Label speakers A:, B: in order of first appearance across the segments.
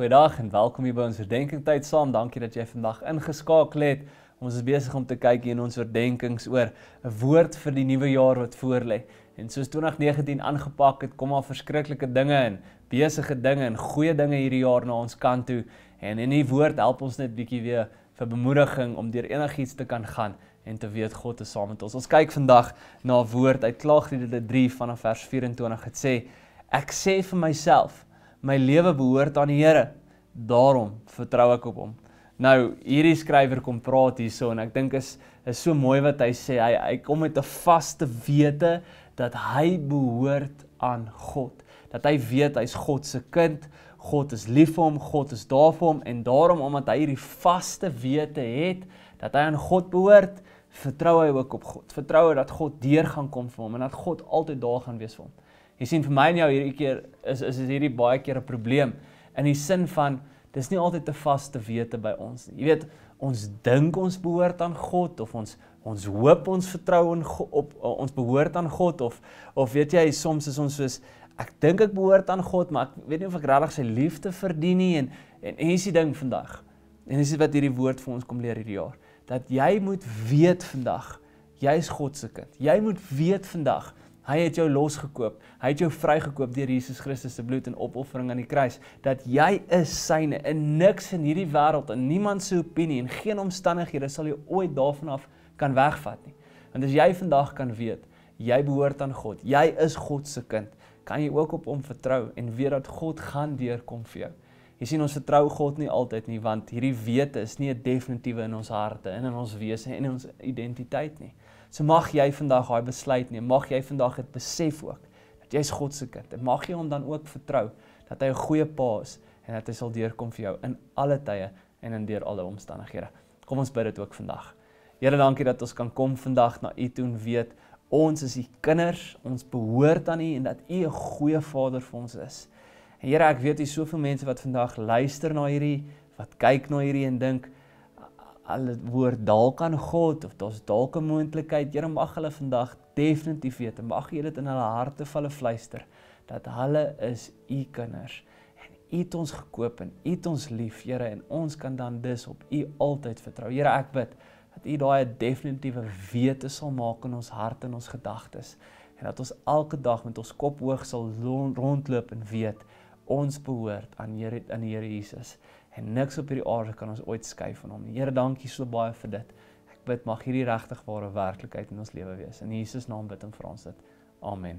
A: Goeiedag en welkom hier by ons verdenkingtyd saam. Dankie dat jy vandag ingeskakel het. Ons is besig om te kyk hier in ons verdenkings oor 'n woord vir die nuwe jaar wat voorlê. En soos 2019 aangepak het, kom al verskriklike dinge in, besige dinge en goeie dinge hierdie jaar na ons kant toe. En in die woord help ons net bietjie weer vir bemoediging om deur enigiets te kan gaan en te weet God is saam met ons. Ons kyk vandag na 'n woord uit Klaagliedere 3 vanaf vers 24 het sê: Ek sê vir myself, my lewe behoort aan die Here. Daarom vertrou ek op hom. Nou, hierdie skrywer kom praat hierso en ek dink is is so mooi wat hy sê. Hy hy kom met 'n vaste wete dat hy behoort aan God. Dat hy weet hy's God se kind. God is lief vir hom, God is daar vir hom en daarom omdat hy hierdie vaste wete het dat hy aan God behoort, vertrou hy ook op God. Vertrou hy dat God deur gaan kom vir hom en dat God altyd daar gaan wees vir hom. Jy sien vir my en jou hierdie keer is is is hierdie baie keer 'n probleem in die sin van dis nie altyd te vas te wete by ons nie. Jy weet, ons dink ons behoort aan God of ons ons hoop ons vertrou in op eh, ons behoort aan God of of weet jy soms is ons soos ek dink ek behoort aan God, maar ek weet nie of ek regtig sy liefde verdien nie en en hierdie ding vandag. En dis wat hierdie woord vir ons kom leer hierdie jaar dat jy moet weet vandag jy is God se kind. Jy moet weet vandag Hy het jou losgekoop. Hy het jou vrygekoop deur Jesus Christus se bloed en opoffering aan die kruis dat jy is syne. En niks in hierdie wêreld en niemand se opinie en geen omstandighede sal jou ooit daarvan af kan wegvat nie. Want as jy vandag kan weet jy behoort aan God. Jy is God se kind. Kan jy ook op hom vertrou en weet dat God gaan deurkom vir jou. Jy sien ons vertrou God nie altyd nie want hierdie wete is nie 'n definitiewe in ons harte en in ons wese en in ons identiteit nie. So mag jy vandag daai besluit neem. Mag jy vandag dit besef ook dat jy's God se kind. En mag jy hom dan ook vertrou dat hy 'n goeie pa is en dat hy sal deurkom vir jou in alle tye en in deur alle omstandighede. Kom ons bid dit ook vandag. Here, dankie dat ons kan kom vandag na U toe en weet ons is U kinders, ons behoort aan U en dat U 'n goeie Vader vir ons is. En Here, ek weet hier soveel mense wat vandag luister na hierdie, wat kyk na hierdie en dink al dit woord dalk aan God of daar's dalk 'n moontlikheid. Here, mag hulle vandag definitief weet en mag jy dit in hulle harte val en fluister dat hulle is u kinders en u het ons gekoop en u het ons lief, Here, en ons kan dan dus op u altyd vertrou. Here, ek bid dat u daai definitiewe wete sal maak in ons harte en ons gedagtes en dat ons elke dag met ons kop hoog sal rondloop en weet ons behoort aan Here aan die Here Jesus en niks op hierdie aarde kan ons ooit skei van hom. Here, dankie so baie vir dit. Ek bid mag hierdie regtigbare werklikheid in ons lewe wees. In Jesus naam bid en vra ons dit. Amen.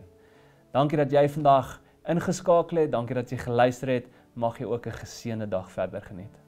A: Dankie dat jy vandag ingeskakel het. Dankie dat jy geluister het. Mag jy ook 'n geseënde dag verder geniet.